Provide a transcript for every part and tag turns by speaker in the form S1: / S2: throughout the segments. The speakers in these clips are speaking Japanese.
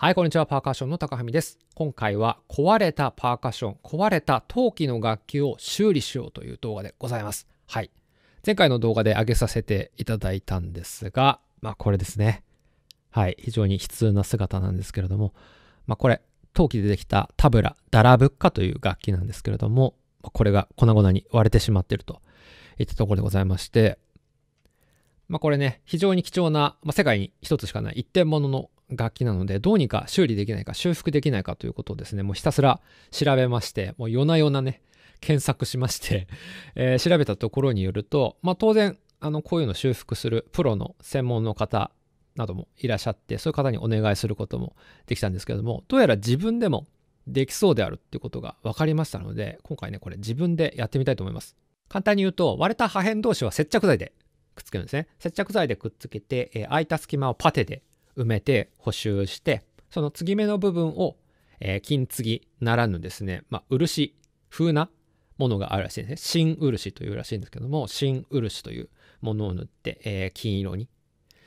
S1: はい、こんにちは。パーカッションの高文です。今回は壊れたパーカッション、壊れた陶器の楽器を修理しようという動画でございます。はい。前回の動画で上げさせていただいたんですが、まあこれですね。はい。非常に悲痛な姿なんですけれども、まあこれ、陶器でできたタブラ、ダラブッカという楽器なんですけれども、これが粉々に割れてしまっているといったところでございまして、まあこれね、非常に貴重な、まあ、世界に一つしかない一点物の楽器なのでどうにか修理できないか修復できないかということをですねもうひたすら調べましてもう夜な夜なね検索しまして えー、調べたところによると、まあ、当然あのこういうの修復するプロの専門の方などもいらっしゃってそういう方にお願いすることもできたんですけどもどうやら自分でもできそうであるっていうことが分かりましたので今回ねこれ自分でやってみたいと思います簡単に言うと割れた破片同士は接着剤でくっつけるんですね接着剤でくっつけて、えー、空いた隙間をパテで埋めて補修して、その継ぎ目の部分を、えー、金継ぎならぬですね、まあ、漆風なものがあるらしいですね。新漆というらしいんですけども、新漆というものを塗って、えー、金色に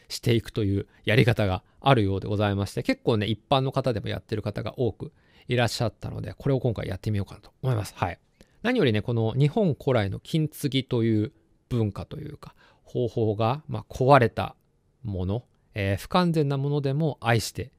S1: していくというやり方があるようでございまして、結構ね、一般の方でもやってる方が多くいらっしゃったので、これを今回やってみようかなと思います。はい。何よりね、この日本古来の金継ぎという文化というか、方法が、まあ、壊れたものえー、不完全なものでも愛して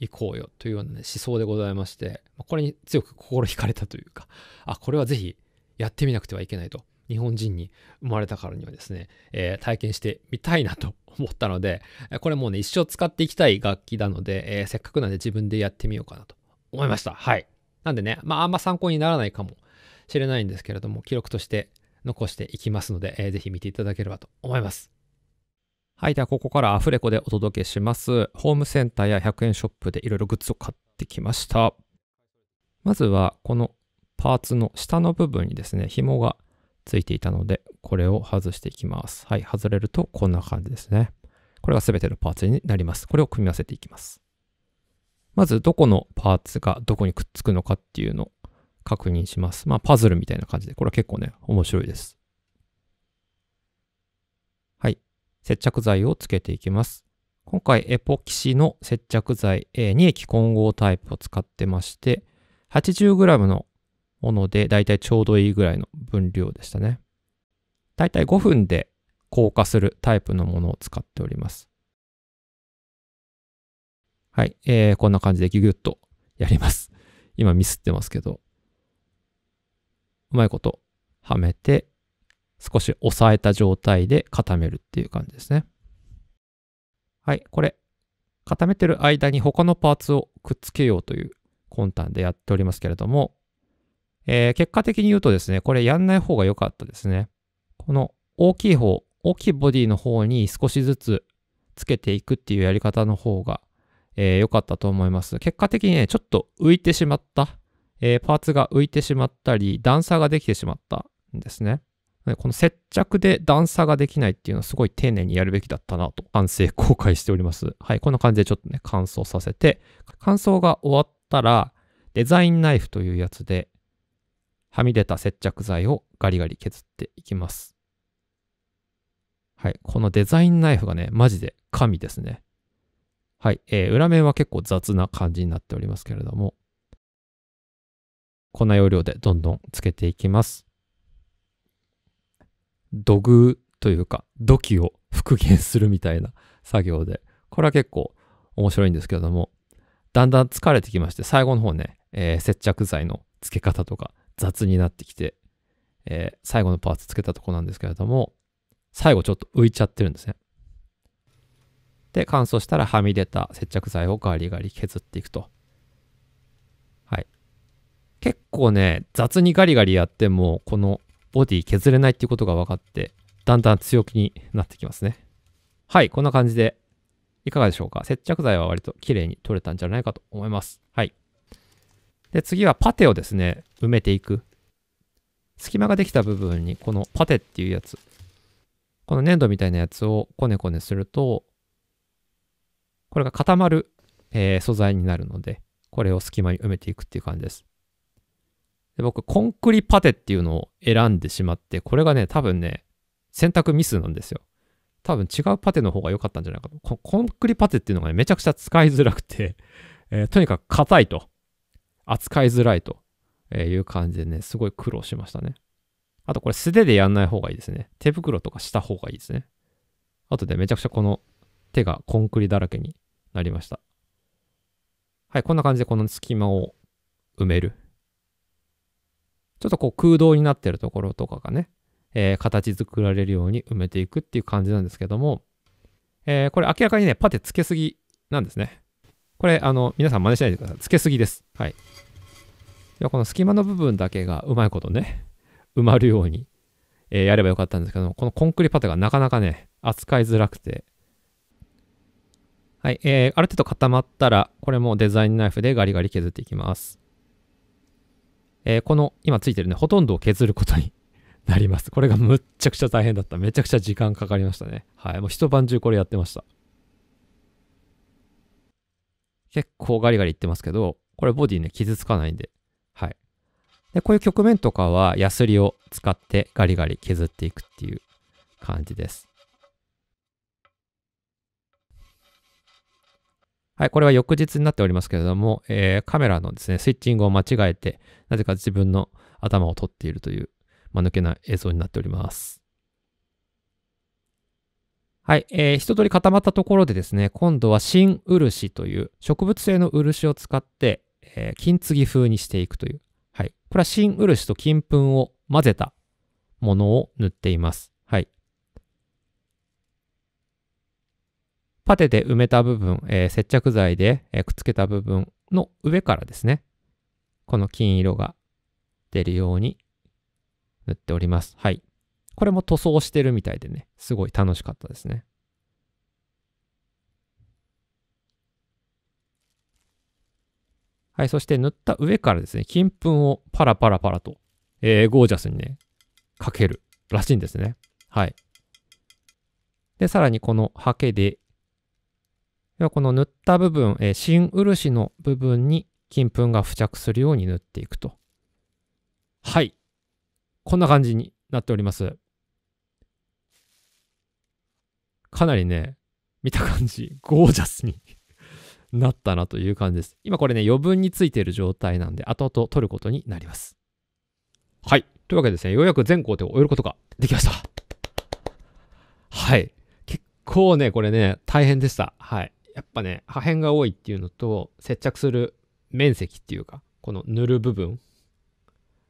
S1: いこうよというような、ね、思想でございまして、これに強く心惹かれたというか、あ、これはぜひやってみなくてはいけないと。日本人に生まれたからにはですね、えー、体験してみたいなと思ったので、これもうね、一生使っていきたい楽器なので、えー、せっかくなんで自分でやってみようかなと思いました。はい。なんでね、まあ、あんま参考にならないかもしれないんですけれども、記録として残していきますので、えー、ぜひ見ていただければと思います。はい。では、ここからアフレコでお届けします。ホームセンターや100円ショップでいろいろグッズを買ってきました。まずは、このパーツの下の部分にですね、紐がついていたので、これを外していきます。はい。外れるとこんな感じですね。これが全てのパーツになります。これを組み合わせていきます。まず、どこのパーツがどこにくっつくのかっていうのを確認します。まあ、パズルみたいな感じで、これは結構ね、面白いです。接着剤をつけていきます。今回エポキシの接着剤2液混合タイプを使ってまして 80g のものでだいたいちょうどいいぐらいの分量でしたね。だいたい5分で硬化するタイプのものを使っております。はい、えー、こんな感じでギュギュッとやります。今ミスってますけど、うまいことはめて、少し押さえた状態で固めるっていう感じですね。はい、これ固めてる間に他のパーツをくっつけようという魂胆でやっておりますけれども、えー、結果的に言うとですね、これやんない方が良かったですね。この大きい方、大きいボディの方に少しずつつけていくっていうやり方の方が良、えー、かったと思います。結果的にね、ちょっと浮いてしまった、えー、パーツが浮いてしまったり、段差ができてしまったんですね。この接着で段差ができないっていうのはすごい丁寧にやるべきだったなと反省後悔しております。はい、こんな感じでちょっとね、乾燥させて、乾燥が終わったら、デザインナイフというやつで、はみ出た接着剤をガリガリ削っていきます。はい、このデザインナイフがね、マジで神ですね。はい、えー、裏面は結構雑な感じになっておりますけれども、こんな要領でどんどんつけていきます。土偶というか土器を復元するみたいな作業で、これは結構面白いんですけれども、だんだん疲れてきまして、最後の方ね、えー、接着剤の付け方とか雑になってきて、えー、最後のパーツ付けたとこなんですけれども、最後ちょっと浮いちゃってるんですね。で、乾燥したらはみ出た接着剤をガリガリ削っていくと。はい。結構ね、雑にガリガリやっても、このボディ削れないっていうことが分かって、だんだん強気になってきますね。はい、こんな感じで、いかがでしょうか接着剤は割と綺麗に取れたんじゃないかと思います。はい。で、次はパテをですね、埋めていく。隙間ができた部分に、このパテっていうやつ、この粘土みたいなやつをコネコネすると、これが固まる、えー、素材になるので、これを隙間に埋めていくっていう感じです。で僕、コンクリパテっていうのを選んでしまって、これがね、多分ね、選択ミスなんですよ。多分違うパテの方が良かったんじゃないかと。コンクリパテっていうのがね、めちゃくちゃ使いづらくて えー、とにかく硬いと。扱いづらいという感じでね、すごい苦労しましたね。あとこれ素手でやんない方がいいですね。手袋とかした方がいいですね。あとでめちゃくちゃこの手がコンクリだらけになりました。はい、こんな感じでこの隙間を埋める。ちょっとこう空洞になってるところとかがね、えー、形作られるように埋めていくっていう感じなんですけども、えー、これ明らかにね、パテつけすぎなんですね。これ、あの、皆さん真似しないでください。つけすぎです。はい。でこの隙間の部分だけがうまいことね、埋まるように、えー、やればよかったんですけども、このコンクリパテがなかなかね、扱いづらくて、はい、えー、ある程度固まったら、これもデザインナイフでガリガリ削っていきます。えー、この今ついてるね、ほとんどを削ることに なります。これがむっちゃくちゃ大変だった。めちゃくちゃ時間かかりましたね。はい。もう一晩中これやってました。結構ガリガリいってますけど、これボディね、傷つかないんで。はい。で、こういう局面とかは、ヤスリを使ってガリガリ削っていくっていう感じです。はい、これは翌日になっておりますけれども、えー、カメラのですね、スイッチングを間違えて、なぜか自分の頭を撮っているという、間抜けな映像になっております。はい、えー、一通り固まったところでですね、今度は新漆という植物性の漆を使って、えー、金継ぎ風にしていくという、はい、これは新漆と金粉を混ぜたものを塗っています。パテで埋めた部分、えー、接着剤で、えー、くっつけた部分の上からですね、この金色が出るように塗っております。はい。これも塗装してるみたいでね、すごい楽しかったですね。はい、そして塗った上からですね、金粉をパラパラパラと、えー、ゴージャスにね、かけるらしいんですね。はい。で、さらにこのハケでではこの塗った部分、えー、新漆の部分に金粉が付着するように塗っていくと。はい。こんな感じになっております。かなりね、見た感じ、ゴージャスに なったなという感じです。今これね、余分についている状態なんで、後々取ることになります。はい。というわけでですね、ようやく全工程を終えることができました。はい。結構ね、これね、大変でした。はい。やっぱね破片が多いっていうのと接着する面積っていうかこの塗る部分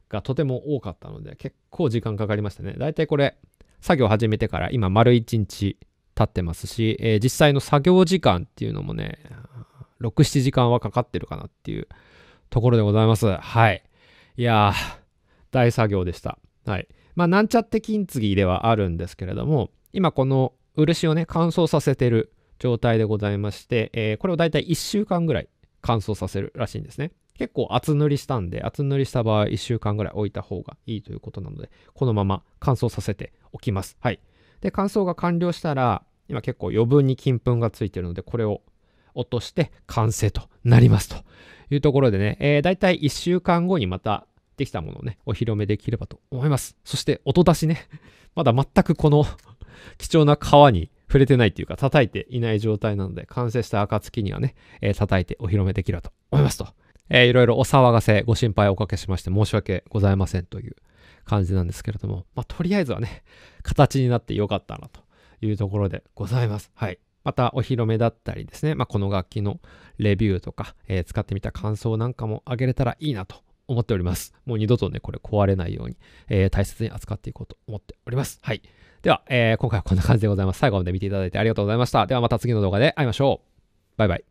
S1: がとても多かったので結構時間かかりましたねだいたいこれ作業始めてから今丸1日経ってますし、えー、実際の作業時間っていうのもね67時間はかかってるかなっていうところでございますはいいや大作業でしたはいまあなんちゃって金継ぎではあるんですけれども今この漆をね乾燥させてる状態でございまして、えー、これをだいたい1週間ぐらい乾燥させるらしいんですね。結構厚塗りしたんで、厚塗りした場合1週間ぐらい置いた方がいいということなので、このまま乾燥させておきます。はい。で、乾燥が完了したら、今結構余分に金粉がついてるので、これを落として完成となりますというところでね、えー、だいたい1週間後にまたできたものをね、お披露目できればと思います。そして音出しね、まだ全くこの 貴重な皮に触れてないっていうか、叩いていない状態なので、完成した暁にはね、えー、叩いてお披露目できると思いますと。えー、いろいろお騒がせ、ご心配おかけしまして申し訳ございませんという感じなんですけれども、まあ、とりあえずはね、形になってよかったなというところでございます。はい。またお披露目だったりですね、まあ、この楽器のレビューとか、えー、使ってみた感想なんかもあげれたらいいなと思っております。もう二度とね、これ壊れないように、えー、大切に扱っていこうと思っております。はい。では、えー、今回はこんな感じでございます。最後まで見ていただいてありがとうございました。ではまた次の動画で会いましょう。バイバイ。